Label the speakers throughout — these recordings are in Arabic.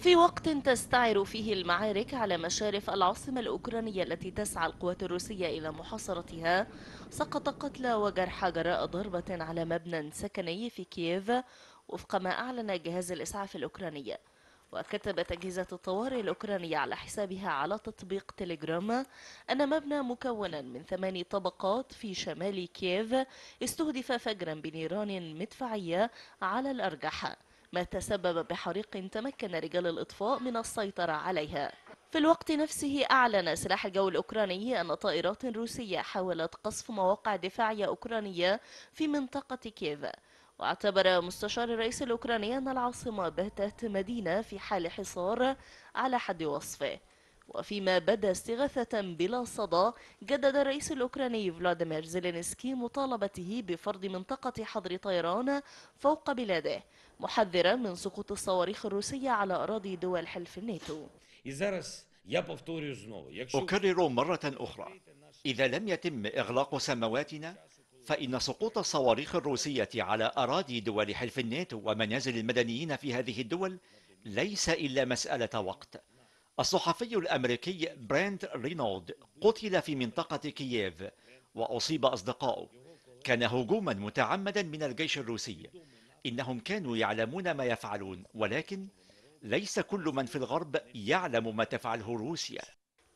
Speaker 1: في وقت تستعر فيه المعارك على مشارف العاصمة الأوكرانية التي تسعى القوات الروسية إلى محاصرتها سقط قتلى وجرحى جراء ضربة على مبنى سكني في كييف وفق ما أعلن جهاز الإسعاف الأوكراني وكتبت أجهزة الطوارئ الأوكرانية على حسابها على تطبيق تليجرام أن مبنى مكونا من ثماني طبقات في شمال كييف استهدف فجرا بنيران مدفعية على الأرجح ما تسبب بحريق تمكن رجال الإطفاء من السيطرة عليها في الوقت نفسه أعلن سلاح الجو الأوكراني أن طائرات روسية حاولت قصف مواقع دفاعية أوكرانية في منطقة كييف واعتبر مستشار الرئيس الأوكراني أن العاصمة باتت مدينة في حال حصار على حد وصفه وفيما بدا استغاثة بلا صدى جدد الرئيس الأوكراني فلاديمير زيلينسكي مطالبته بفرض منطقة حظر طيران فوق بلاده محذرا من سقوط الصواريخ الروسية على أراضي دول حلف الناتو
Speaker 2: أكرر مرة أخرى إذا لم يتم إغلاق سماواتنا فإن سقوط الصواريخ الروسية على أراضي دول حلف الناتو ومنازل المدنيين في هذه الدول ليس إلا مسألة وقت الصحفي الأمريكي براند رينولد قتل في منطقة كييف وأصيب أصدقاؤه كان هجوما متعمدا من الجيش الروسي إنهم كانوا يعلمون ما يفعلون ولكن ليس كل من في الغرب يعلم ما تفعله روسيا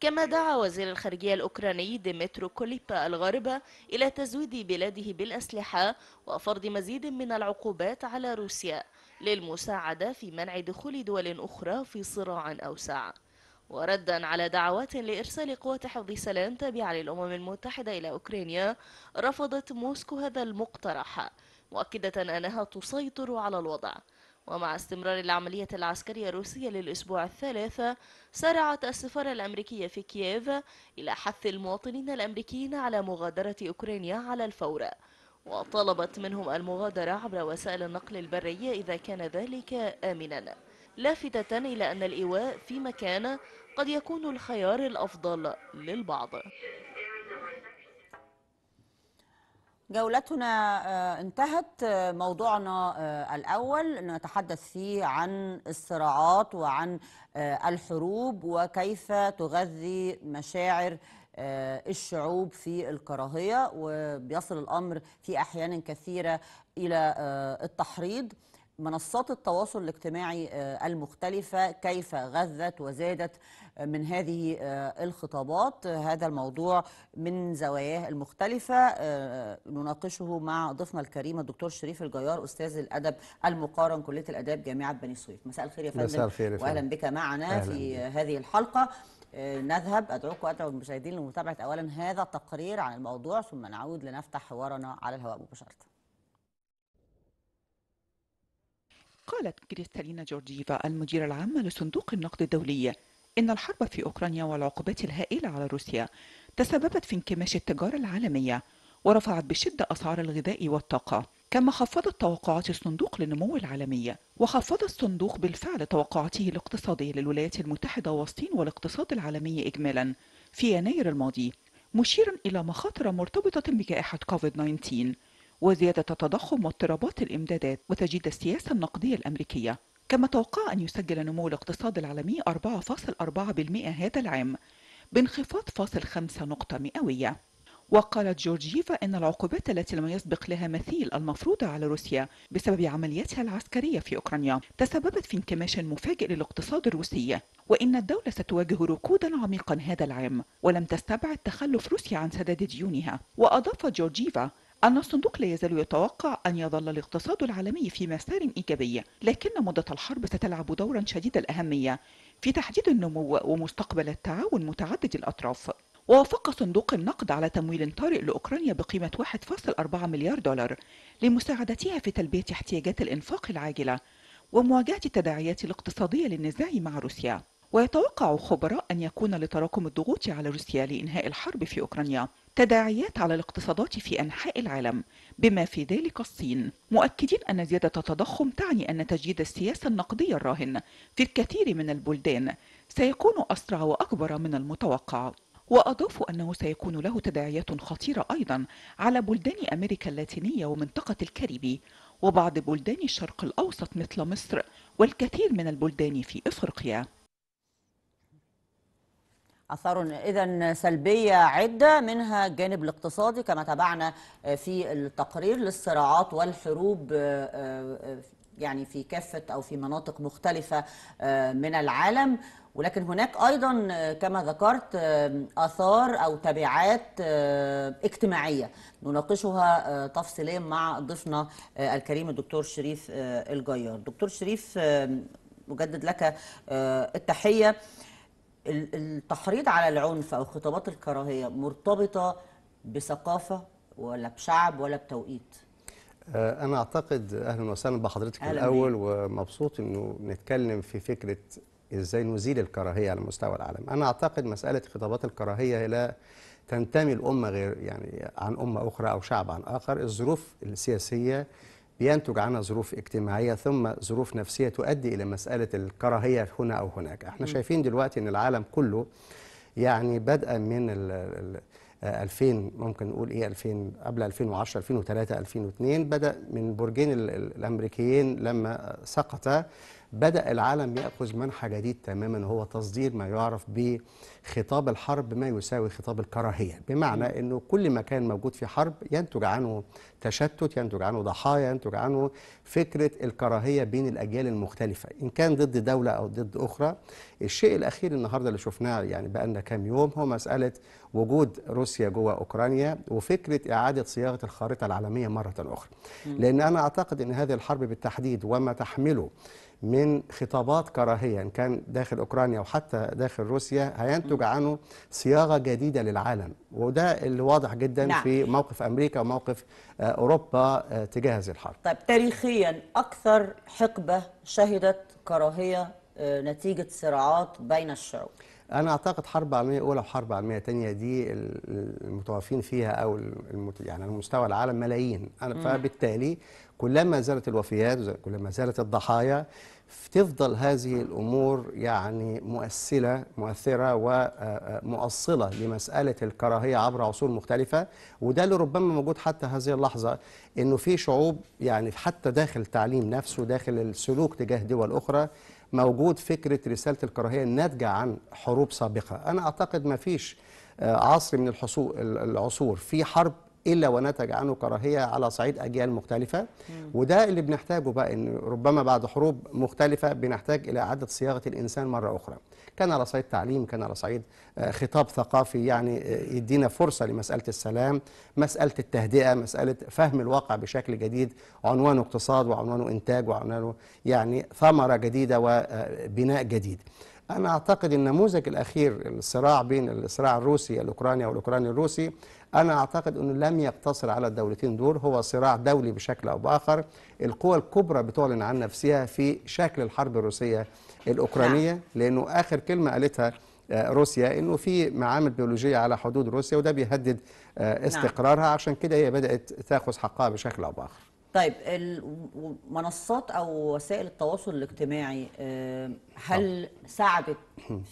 Speaker 1: كما دعا وزير الخارجية الأوكراني ديمترو كوليبا الغاربة إلى تزويد بلاده بالأسلحة وفرض مزيد من العقوبات على روسيا للمساعدة في منع دخول دول أخرى في صراع أوسع وردا على دعوات لإرسال قوات حفظ سلام تابعة للأمم المتحدة إلى أوكرانيا رفضت موسكو هذا المقترح مؤكدة أنها تسيطر على الوضع ومع استمرار العملية العسكرية الروسية للأسبوع الثالث سارعت السفارة الأمريكية في كييف إلى حث المواطنين الأمريكيين على مغادرة أوكرانيا على الفور وطلبت منهم المغادرة عبر وسائل النقل البرية إذا كان ذلك آمنا لافتة إلى أن الإيواء في مكان
Speaker 3: قد يكون الخيار الأفضل للبعض جولتنا آه، انتهت آه، موضوعنا آه، الأول نتحدث فيه عن الصراعات وعن الحروب وكيف تغذي مشاعر الشعوب في الكراهية وبيصل الأمر في أحيان كثيرة إلى التحريض منصات التواصل الاجتماعي آه، المختلفة كيف غذت وزادت آه، من هذه آه، الخطابات هذا الموضوع من زواياه المختلفة نناقشه مع ضيفنا الكريم الدكتور شريف الجيار أستاذ الأدب المقارن كلية الأداب جامعة بني سويف مساء الخير يا فندم مساء الخير وأهلا بك معنا في هذه الحلقة نذهب أدعوكم وأدعو المشاهدين لمتابعة أولا هذا التقرير عن الموضوع ثم نعود لنفتح حوارنا على الهواء مباشرة
Speaker 2: قالت كريستالينا جورجيفا المديرة العامة لصندوق النقد الدولي إن الحرب في أوكرانيا والعقوبات الهائلة على روسيا تسببت في انكماش التجارة العالمية ورفعت بشدة أسعار الغذاء والطاقة كما خفضت توقعات الصندوق للنمو العالمي وخفض الصندوق بالفعل توقعاته الاقتصادية للولايات المتحدة والصين والاقتصاد العالمي إجمالا في يناير الماضي مشيرا إلى مخاطر مرتبطة بجائحة كوفيد 19 وزيادة تضخم واضطرابات الإمدادات وتجديد السياسة النقدية الأمريكية كما توقع أن يسجل نمو الاقتصاد العالمي 4.4% هذا العام بانخفاض فاصل 5 نقطة مئوية وقالت جورجيفا أن العقوبات التي لم يسبق لها مثيل المفروضة على روسيا بسبب عملياتها العسكرية في أوكرانيا تسببت في انكماش مفاجئ للاقتصاد الروسي وإن الدولة ستواجه ركودا عميقا هذا العام ولم تستبعد تخلف روسيا عن سداد ديونها وأضافت جورجيفا أن الصندوق لا يزال يتوقع أن يظل الاقتصاد العالمي في مسار إيجابي لكن مدة الحرب ستلعب دورا شديد الأهمية في تحديد النمو ومستقبل التعاون متعدد الأطراف وافق صندوق النقد على تمويل طارئ لأوكرانيا بقيمة 1.4 مليار دولار لمساعدتها في تلبية احتياجات الإنفاق العاجلة ومواجهة التداعيات الاقتصادية للنزاع مع روسيا ويتوقع خبراء أن يكون لتراكم الضغوط على روسيا لإنهاء الحرب في أوكرانيا تداعيات على الاقتصادات في أنحاء العالم بما في ذلك الصين مؤكدين أن زيادة التضخم تعني أن تجديد السياسة النقدية الراهن في الكثير من البلدان سيكون أسرع وأكبر من المتوقع وأضافوا أنه سيكون له تداعيات خطيرة أيضا على بلدان أمريكا اللاتينية ومنطقة الكاريبي وبعض بلدان الشرق الأوسط مثل مصر والكثير من البلدان في إفريقيا
Speaker 3: أثار إذا سلبية عدة منها الجانب الاقتصادي كما تابعنا آه، في التقرير للصراعات والحروب آه، آه، يعني في كافة أو في مناطق مختلفة من العالم ولكن هناك أيضا كما ذكرت آثار أو تبعات اجتماعية نناقشها تفصيليا مع ضيفنا الكريم الدكتور شريف الجيار دكتور شريف أجدد لك التحية التحريض على العنف او خطابات الكراهيه مرتبطه بثقافه ولا بشعب ولا بتوقيت
Speaker 4: آه، انا اعتقد اهلا وسهلا بحضرتك الاول ومبسوط انه نتكلم في فكره ازاي نزيل الكراهيه على مستوى العالم انا اعتقد مساله خطابات الكراهيه لا تنتمي الامه غير يعني عن امه اخرى او شعب عن اخر الظروف السياسيه بينتج عنها ظروف اجتماعية ثم ظروف نفسية تؤدي إلى مسألة الكراهية هنا أو هناك احنا شايفين دلوقتي أن العالم كله يعني بدءا من ال 2000 ممكن نقول ايه 2000 قبل 2010 2003 2002 بدا من برجين الامريكيين لما سقطا بدا العالم ياخذ منحى جديد تماما هو تصدير ما يعرف بخطاب الحرب ما يساوي خطاب الكراهيه بمعنى انه كل ما كان موجود في حرب ينتج عنه تشتت ينتج عنه ضحايا ينتج عنه فكرة الكراهية بين الأجيال المختلفة إن كان ضد دولة أو ضد أخرى الشيء الأخير النهاردة اللي شفناه يعني بقالنا كام يوم هو مسألة وجود روسيا جوه أوكرانيا وفكرة إعادة صياغة الخارطة العالمية مرة أخرى لأن أنا أعتقد أن هذه الحرب بالتحديد وما تحمله من خطابات كراهية إن كان داخل أوكرانيا وحتى داخل روسيا هينتج عنه صياغة جديدة للعالم وده اللي واضح جدا نعم. في موقف أمريكا وموقف أوروبا آه، تجاه هذه الحرب
Speaker 3: طيب تاريخيا أكثر حقبة شهدت كراهية آه، نتيجة صراعات بين الشعوب
Speaker 4: أنا أعتقد حرب عالمية أولى وحرب عالمية تانية دي المتوافين فيها أو يعني على مستوى العالم ملايين أنا فبالتالي كلما زالت الوفيات كلما زالت الضحايا تفضل هذه الأمور يعني مؤثلة مؤثرة ومؤصلة آه، آه، لمسألة الكراهية عبر عصور مختلفة وده اللي ربما موجود حتى هذه اللحظة إنه في شعوب يعني حتى داخل التعليم نفسه داخل السلوك تجاه دول أخرى موجود فكرة رسالة الكراهية الناتجة عن حروب سابقة أنا أعتقد ما فيش آه، عصر من العصور في حرب الا ونتج عنه كراهيه على صعيد اجيال مختلفه وده اللي بنحتاجه بقى ان ربما بعد حروب مختلفه بنحتاج الى اعاده صياغه الانسان مره اخرى كان على صعيد تعليم كان على صعيد آه، خطاب ثقافي يعني آه، يدينا فرصه لمساله السلام مساله التهدئه مساله فهم الواقع بشكل جديد عنوانه اقتصاد وعنوانه انتاج وعنوانه يعني ثمره جديده وبناء آه، جديد أنا أعتقد النموذج الأخير الصراع بين الصراع الروسي الأوكراني والأوكراني الروسي أنا أعتقد أنه لم يقتصر على الدولتين دول هو صراع دولي بشكل أو بآخر القوى الكبرى بتعلن عن نفسها في شكل الحرب الروسية الأوكرانية نعم. لأنه آخر كلمة قالتها آه، روسيا انه في معامل بيولوجيه على حدود روسيا وده بيهدد آه، نعم. استقرارها عشان كده هي بدات تاخذ حقها بشكل او باخر
Speaker 3: طيب المنصات او وسائل التواصل الاجتماعي هل ساعدت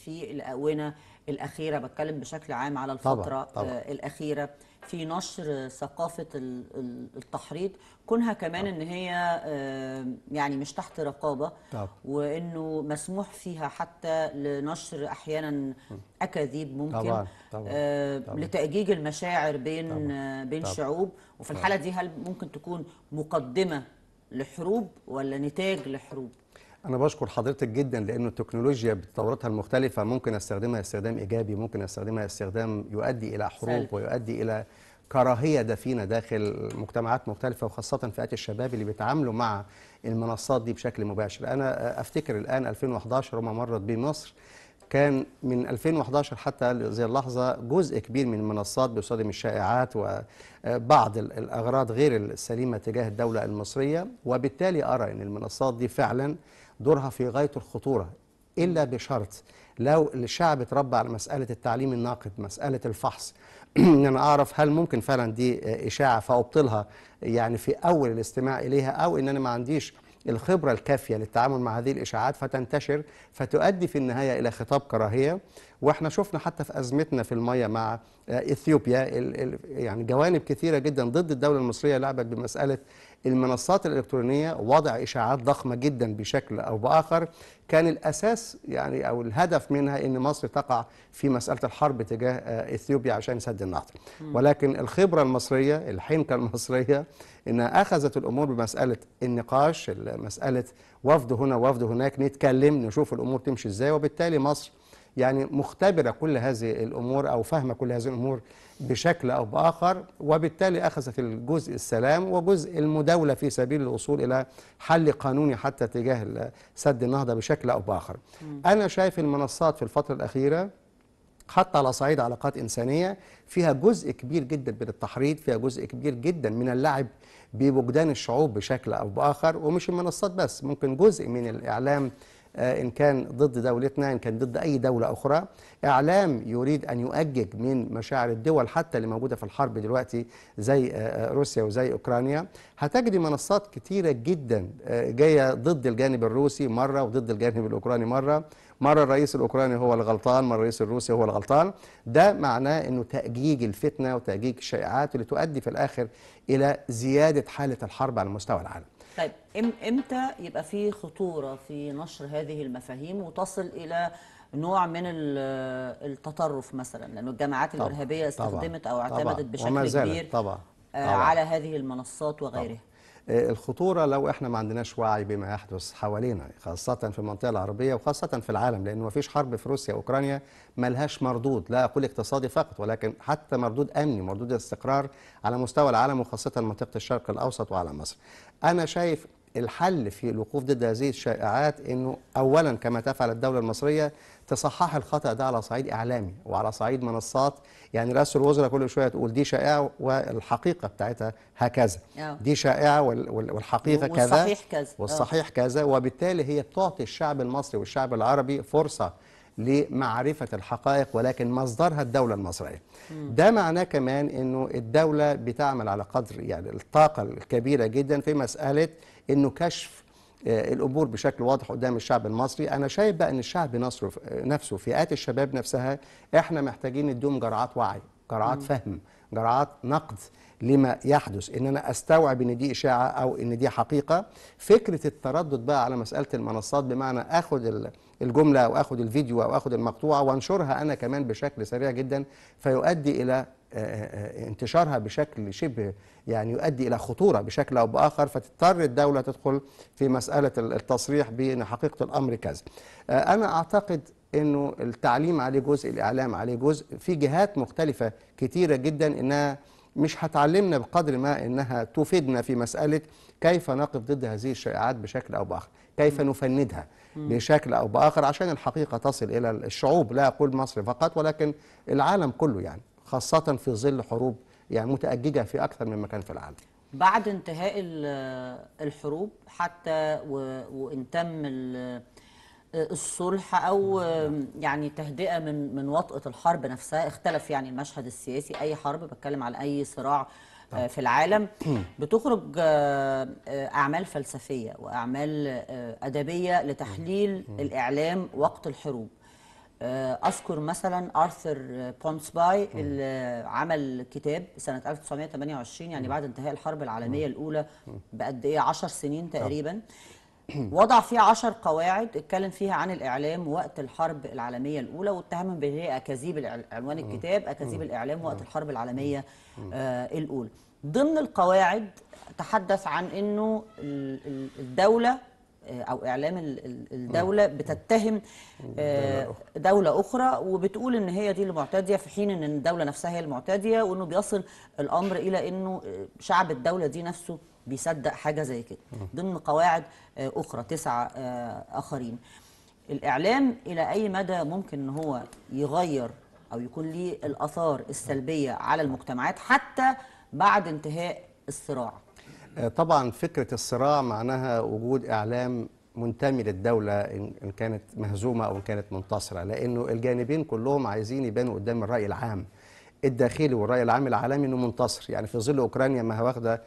Speaker 3: في الاونه الاخيره بتكلم بشكل عام على الفتره طبعا. آه، طبعا. الاخيره في نشر ثقافة التحريض كونها كمان نعم. ان هي يعني مش تحت رقابة نعم. وانه مسموح فيها حتى لنشر احيانا اكاذيب ممكن طبعا. طبعا. طبعا. لتأجيج المشاعر بين بين شعوب وفي الحالة دي هل ممكن تكون مقدمة لحروب ولا نتاج لحروب؟
Speaker 4: انا بشكر حضرتك جدا لانه التكنولوجيا بتطوراتها المختلفه ممكن استخدمها استخدام ايجابي ممكن استخدمها استخدام يؤدي الى حروب سلبي. ويؤدي الى كراهيه دفينه داخل مجتمعات مختلفه وخاصه فئات الشباب اللي بيتعاملوا مع المنصات دي بشكل مباشر انا افتكر الان 2011 وما مرت بمصر مصر كان من 2011 حتى زي اللحظة جزء كبير من المنصات بيصادم الشائعات وبعض الأغراض غير السليمة تجاه الدولة المصرية وبالتالي أرى أن المنصات دي فعلا دورها في غاية الخطورة إلا بشرط لو الشعب اتربى على مسألة التعليم الناقد مسألة الفحص ان انا اعرف هل ممكن فعلا دي اشاعه فابطلها يعني في اول الاستماع اليها او ان انا ما عنديش الخبره الكافيه للتعامل مع هذه الاشاعات فتنتشر فتؤدي في النهايه الى خطاب كراهيه واحنا شفنا حتى في ازمتنا في الميه مع اثيوبيا يعني جوانب كثيره جدا ضد الدوله المصريه لعبت بمساله المنصات الإلكترونية وضع إشاعات ضخمة جدا بشكل أو بآخر كان الأساس يعني أو الهدف منها أن مصر تقع في مسألة الحرب تجاه آه، إثيوبيا عشان سد النهضة ولكن الخبرة المصرية الحنكة المصرية أنها أخذت الأمور بمسألة النقاش مسألة وفد هنا وفد هناك نتكلم نشوف الأمور تمشي إزاي وبالتالي مصر يعني مختبرة كل هذه الأمور أو فاهمة كل هذه الأمور بشكل أو بآخر وبالتالي أخذت الجزء السلام وجزء المداولة في سبيل الوصول إلى حل قانوني حتى تجاه سد النهضة بشكل أو بآخر أنا شايف المنصات في الفترة الأخيرة حتى على صعيد علاقات إنسانية فيها جزء كبير جدا من التحريض فيها جزء كبير جدا من اللعب بوجدان الشعوب بشكل أو بآخر ومش المنصات بس ممكن جزء من الإعلام آه، إن كان ضد دولتنا إن كان ضد أي دولة أخرى إعلام يريد أن يؤجج من مشاعر الدول حتى اللي موجودة في الحرب دلوقتي زي آه، آه، روسيا وزي أوكرانيا هتجد منصات كتيرة جدا جاية ضد الجانب الروسي مرة وضد الجانب الأوكراني مرة مرة الرئيس الأوكراني هو الغلطان مرة الرئيس الروسي هو الغلطان ده معناه أنه تأجيج الفتنة وتأجيج الشائعات اللي تؤدي في الآخر إلى زيادة حالة الحرب على مستوى العالم
Speaker 3: طيب امتى يبقى في خطوره في نشر هذه المفاهيم وتصل الى نوع من التطرف مثلا لانه الجماعات الارهابيه استخدمت او اعتمدت بشكل كبير
Speaker 4: طبعًا. آه، طبعًا. على
Speaker 3: هذه المنصات وغيرها
Speaker 4: آه، الخطورة لو احنا ما عندناش وعي بما يحدث حوالينا خاصة في المنطقة العربية وخاصة في العالم لأن ما فيش حرب في روسيا وأوكرانيا ملهاش مردود لا أقول اقتصادي فقط ولكن حتى مردود أمني مردود استقرار على مستوى العالم وخاصة منطقة الشرق الأوسط وعلى مصر أنا شايف الحل في الوقوف ضد هذه الشائعات انه اولا كما تفعل الدوله المصريه تصحح الخطا ده على صعيد اعلامي وعلى صعيد منصات يعني رئاسه الوزراء كل شويه تقول دي شائعه والحقيقه بتاعتها هكذا آه. دي شائعه والحقيقه كذا والصحيح كذا آه. والصحيح كذا وبالتالي هي بتعطي الشعب المصري والشعب العربي فرصه لمعرفة الحقائق ولكن مصدرها الدولة المصرية ده معناه كمان أنه الدولة بتعمل على قدر يعني الطاقة الكبيرة جدا في مسألة أنه كشف آه، الامور بشكل واضح قدام الشعب المصري انا شايف بقى ان الشعب نفسه فئات الشباب نفسها احنا محتاجين نديهم جرعات وعي جرعات فهم جرعات نقد لما يحدث ان انا استوعب ان دي اشاعه او ان دي حقيقه فكره التردد بقى على مساله المنصات بمعنى اخد الجمله او اخد الفيديو او اخد المقطوعه وانشرها انا كمان بشكل سريع جدا فيؤدي الى آه، آه، آه، انتشارها بشكل شبه يعني يؤدي الى خطوره بشكل او باخر فتضطر الدوله تدخل في مساله التصريح بان حقيقه الامر كذا. انا اعتقد انه التعليم عليه جزء الاعلام عليه جزء في جهات مختلفه كثيره جدا انها مش هتعلمنا بقدر ما انها تفيدنا في مساله كيف نقف ضد هذه الشائعات بشكل او باخر، كيف نفندها بشكل او باخر عشان الحقيقه تصل الى الشعوب لا اقول مصر فقط ولكن العالم كله يعني خاصه في ظل حروب يعني متأججة في أكثر من مكان في العالم
Speaker 3: بعد انتهاء الحروب حتى وإن تم الصلح او يعني تهدئه من من وطئه الحرب نفسها اختلف يعني المشهد السياسي اي حرب بتكلم عن اي صراع آه، في العالم بتخرج آه، آه، اعمال فلسفيه واعمال ادبيه لتحليل الاعلام وقت الحروب اذكر مثلا ارثر بونسباي اللي عمل كتاب سنه 1928 يعني بعد انتهاء الحرب العالميه الاولى بقد ايه 10 سنين تقريبا وضع فيه عشر قواعد اتكلم فيها عن الإعلام وقت الحرب العالمية الأولى واتهمهم بهي أكاذيب عنوان الكتاب أكاذيب الإعلام وقت الحرب العالمية آه الأولى ضمن القواعد تحدث عن أنه الدولة آه، او اعلام الدوله بتتهم آه، دوله اخرى وبتقول ان هي دي المعتديه في حين ان الدوله نفسها هي المعتديه وانه بيصل الامر الى انه آه، شعب الدوله دي نفسه بيصدق حاجه زي كده ضمن قواعد آه، اخرى تسعه آه، اخرين الاعلام الى اي مدى ممكن ان هو يغير او يكون ليه الاثار السلبيه على المجتمعات حتى بعد انتهاء الصراع
Speaker 4: آه، طبعا فكره الصراع معناها وجود اعلام منتمي للدولة إن كانت مهزومة أو إن كانت منتصرة لأنه الجانبين كلهم عايزين يبانوا قدام الرأي العام الداخلي والرأي العام العالمي أنه منتصر يعني في ظل أوكرانيا ما واخدة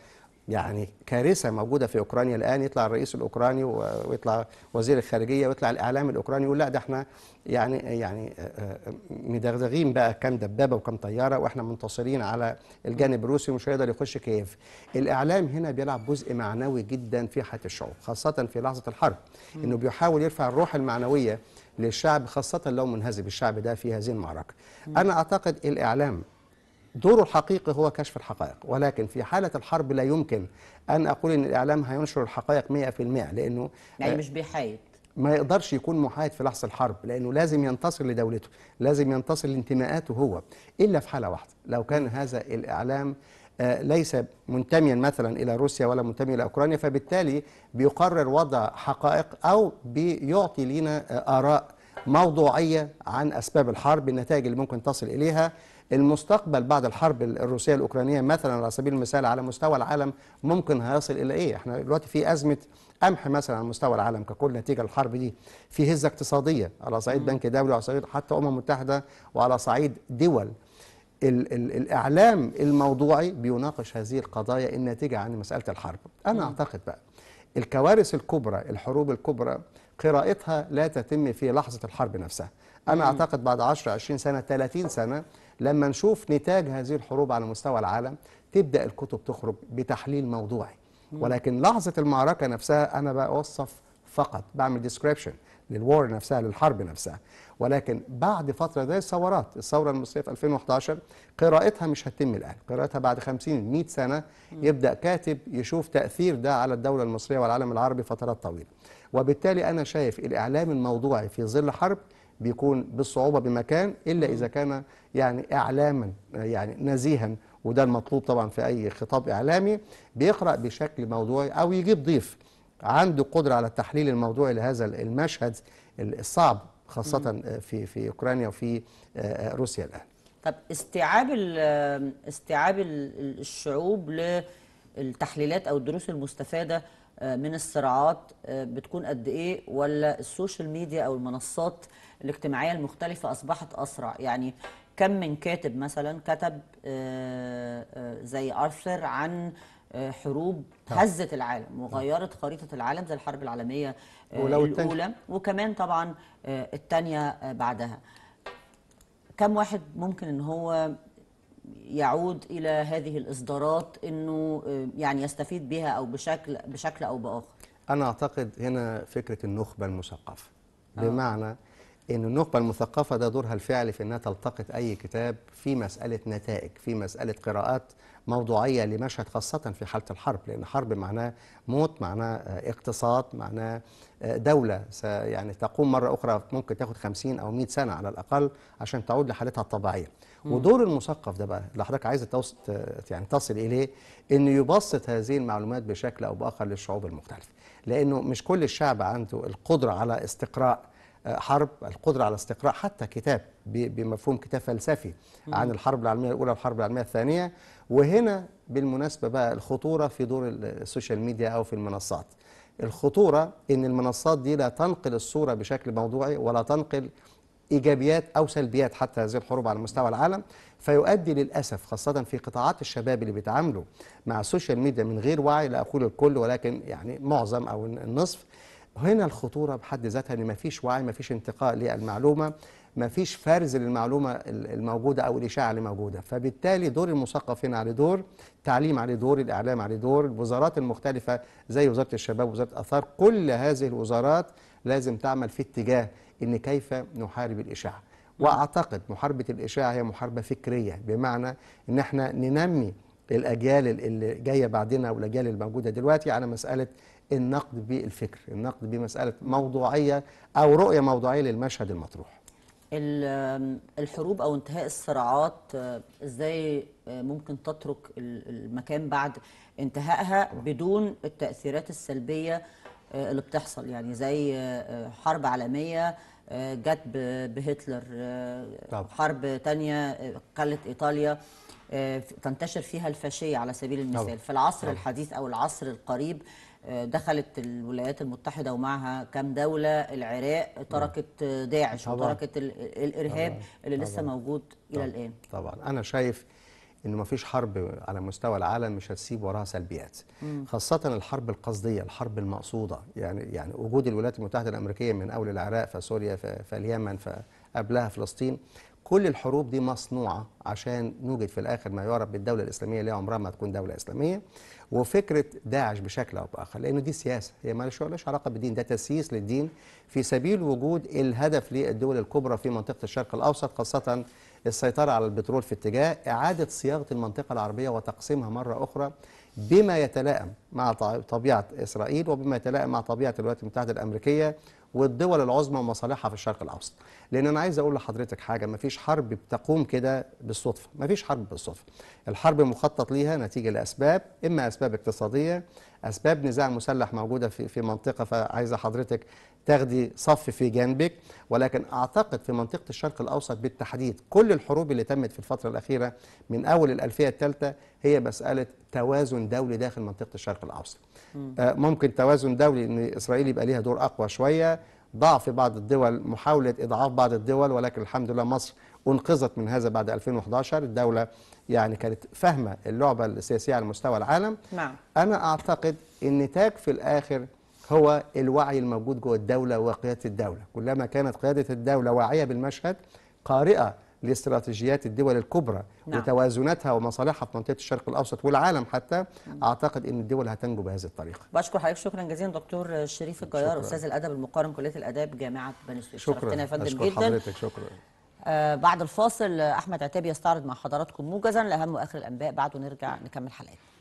Speaker 4: يعني كارثه موجوده في اوكرانيا الان يطلع الرئيس الاوكراني ويطلع وزير الخارجيه ويطلع الاعلام الاوكراني يقول لا ده احنا يعني يعني آه، آه، مدغدغين بقى كم دبابه وكم طياره واحنا منتصرين على الجانب الروسي ومش هيقدر يخش كييف. الاعلام هنا بيلعب جزء معنوي جدا في حياه الشعوب خاصه في لحظه الحرب انه بيحاول يرفع الروح المعنويه للشعب خاصه لو منهزم الشعب ده في هذه المعركه. انا اعتقد الاعلام دوره الحقيقي هو كشف الحقائق ولكن في حالة الحرب لا يمكن أن أقول أن الإعلام هينشر الحقائق 100% لأنه يعني آه، مش بيحايد ما يقدرش يكون محايد في لحظة الحرب لأنه لازم ينتصر لدولته لازم ينتصر لانتماءاته هو إلا في حالة واحدة لو كان هذا الإعلام آه، ليس منتميا مثلا الى روسيا ولا منتميا الى اوكرانيا فبالتالي بيقرر وضع حقائق او بيعطي لنا آه، اراء موضوعيه عن اسباب الحرب النتائج اللي ممكن تصل اليها المستقبل بعد الحرب الروسيه الاوكرانيه مثلا على سبيل المثال على مستوى العالم ممكن هيصل الى ايه؟ احنا دلوقتي في ازمه قمح مثلا على مستوى العالم ككل نتيجه الحرب دي في هزه اقتصاديه على صعيد بنك دولي وعلى صعيد حتى امم المتحده وعلى صعيد دول الـ الـ الاعلام الموضوعي بيناقش هذه القضايا الناتجه عن مساله الحرب انا م. اعتقد بقى الكوارث الكبرى الحروب الكبرى قراءتها لا تتم في لحظه الحرب نفسها أنا أعتقد بعد 10 20 سنة 30 سنة لما نشوف نتاج هذه الحروب على مستوى العالم تبدأ الكتب تخرج بتحليل موضوعي ولكن لحظة المعركة نفسها أنا بوصف فقط بعمل ديسكريبشن للوار نفسها للحرب نفسها ولكن بعد فترة زي الثورات الثورة المصرية في 2011 قراءتها مش هتتم الآن قراءتها بعد 50 100 سنة يبدأ كاتب يشوف تأثير ده على الدولة المصرية والعالم العربي فترات طويلة وبالتالي أنا شايف الإعلام الموضوعي في ظل حرب بيكون بالصعوبة بمكان إلا إذا كان يعني إعلاما يعني نزيها وده المطلوب طبعا في أي خطاب إعلامي بيقرأ بشكل موضوعي أو يجيب ضيف عنده قدرة على التحليل الموضوعي لهذا المشهد الصعب خاصة في في أوكرانيا وفي آه، روسيا الآن
Speaker 3: طب استيعاب استيعاب الشعوب للتحليلات أو الدروس المستفادة آه، من الصراعات آه، بتكون قد ايه ولا السوشيال ميديا او المنصات الاجتماعيه المختلفه اصبحت اسرع يعني كم من كاتب مثلا كتب آه، زي ارثر عن حروب نعم. هزت العالم نعم. وغيرت خريطه العالم زي الحرب العالميه الاولى وكمان طبعا الثانيه بعدها كم واحد ممكن ان هو يعود الى هذه الاصدارات انه آه، يعني يستفيد بها او بشكل بشكل او باخر
Speaker 4: انا اعتقد هنا فكره النخبه المثقفه آه. بمعنى ان النخبه المثقفه ده دورها الفعلي في انها تلتقط اي كتاب في مساله نتائج في مساله قراءات موضوعيه لمشهد خاصه في حاله الحرب لان حرب معناه موت معناه اقتصاد معناه دوله يعني تقوم مره اخرى ممكن تاخد 50 او 100 سنه على الاقل عشان تعود لحالتها الطبيعيه ودور المثقف ده بقى اللي حضرتك عايز يعني تصل اليه انه يبسط هذه المعلومات بشكل او باخر للشعوب المختلفه لانه مش كل الشعب عنده القدره على استقراء حرب القدرة على استقراء حتى كتاب بمفهوم كتاب فلسفي عن الحرب العالمية الأولى والحرب العالمية الثانية وهنا بالمناسبة بقى الخطورة في دور السوشيال ميديا أو في المنصات الخطورة إن المنصات دي لا تنقل الصورة بشكل موضوعي ولا تنقل إيجابيات أو سلبيات حتى هذه الحروب على مستوى العالم فيؤدي للأسف خاصة في قطاعات الشباب اللي بيتعاملوا مع السوشيال ميديا من غير وعي لا أقول الكل ولكن يعني معظم أو النصف هنا الخطورة بحد ذاتها إن مفيش وعي مفيش انتقاء للمعلومة مفيش فرز للمعلومة الموجودة أو الإشاعة اللي موجودة فبالتالي دور المثقف هنا عليه دور التعليم عليه دور الإعلام عليه دور الوزارات المختلفة زي وزارة الشباب وزارة الأثار كل هذه الوزارات لازم تعمل في اتجاه إن كيف نحارب الإشاعة نعم. وأعتقد محاربة الإشاعة هي محاربة فكرية بمعنى إن احنا ننمي الأجيال اللي جاية بعدنا والأجيال الموجودة دلوقتي على مسألة النقد بالفكر النقد بمسألة موضوعية أو رؤية موضوعية للمشهد المطروح
Speaker 3: الحروب أو انتهاء الصراعات آه، إزاي آه، ممكن تترك المكان بعد انتهائها بدون التأثيرات السلبية آه، اللي بتحصل يعني زي حرب عالمية جت بهتلر طبعا. حرب تانية قلت إيطاليا آه، تنتشر فيها الفاشيه على سبيل المثال أوه. في العصر أوه. الحديث او العصر القريب آه، دخلت الولايات المتحده ومعها كام دوله العراق نعم. تركت آه، داعش طبعًا. وتركت الارهاب طبعًا. اللي لسه طبعًا. موجود الى الان
Speaker 4: طبعا انا شايف ما مفيش حرب على مستوى العالم مش هتسيب وراها سلبيات مم. خاصه الحرب القصديه الحرب المقصوده يعني يعني وجود الولايات المتحده الامريكيه من اول العراق فسوريا فاليمن فقبلها فلسطين كل الحروب دي مصنوعة عشان نوجد في الآخر ما يعرف بالدولة الإسلامية اللي عمرها ما تكون دولة إسلامية وفكرة داعش بشكل أو بآخر لأنه دي سياسة هي ما لهاش علاقة بالدين ده تسييس للدين في سبيل وجود الهدف للدول الكبرى في منطقة الشرق الأوسط خاصة السيطرة على البترول في اتجاه إعادة صياغة المنطقة العربية وتقسيمها مرة أخرى بما يتلائم مع طبيعة إسرائيل وبما يتلائم مع طبيعة الولايات المتحدة الأمريكية والدول العظمى ومصالحها في الشرق الاوسط لان انا عايز اقول لحضرتك حاجه مفيش حرب بتقوم كده بالصدفه مفيش حرب بالصدفه الحرب مخطط ليها نتيجه لاسباب اما اسباب اقتصاديه أسباب نزاع مسلح موجودة في في منطقة فعايزة حضرتك تاخدي صف في جانبك ولكن أعتقد في منطقة الشرق الأوسط بالتحديد كل الحروب اللي تمت في الفترة الأخيرة من أول الألفية الثالثة هي مسألة توازن دولي داخل منطقة الشرق الأوسط آه، ممكن توازن دولي أن إسرائيل يبقى ليها دور أقوى شوية ضعف بعض الدول محاولة إضعاف بعض الدول ولكن الحمد لله مصر أنقذت من هذا بعد 2011 الدولة يعني كانت فاهمة اللعبة السياسية على مستوى العالم نعم. أنا أعتقد النتاج في الآخر هو الوعي الموجود جوه الدولة وقيادة الدولة كلما كانت قيادة الدولة واعية بالمشهد قارئة لاستراتيجيات الدول الكبرى نعم. وتوازناتها ومصالحها في منطقه الشرق الاوسط والعالم حتى نعم. اعتقد ان الدول هتنجو بهذه الطريقه
Speaker 3: بشكر حضرتك شكرا جزيلا دكتور شريف الجيار استاذ الادب المقارن كليه الاداب جامعه بني سويف شكرا يا فندم جدا حضرتك شكرا آه بعد الفاصل احمد عتابي يستعرض مع حضراتكم موجزا لاهم واخر الانباء بعده نرجع نكمل حلقتنا